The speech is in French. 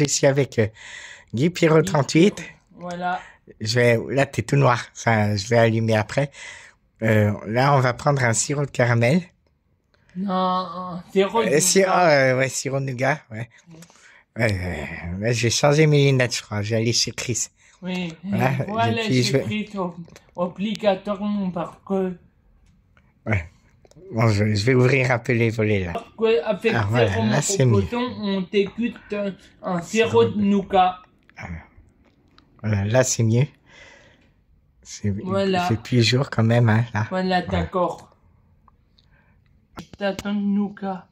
ici avec euh, Guy Pierrot 38. Voilà. Je vais, là, t'es tout noir. Enfin, je vais allumer après. Euh, là, on va prendre un sirop de caramel. Non, sirop de nougat. Euh, sirop, ah, ouais, sirop de nougat, ouais. là, je vais changer mes lunettes, je crois. Je vais aller chez Chris. Oui, voilà, chez Chris, obligatoirement, parce que... Ouais je, vais ouvrir un peu les volets là. ah, voilà, là c'est mieux. on t'écoute un sirop de nuka. Voilà, là c'est mieux. C'est voilà. fait plusieurs quand même, hein, là. Voilà, d'accord. Voilà. T'attends nuka.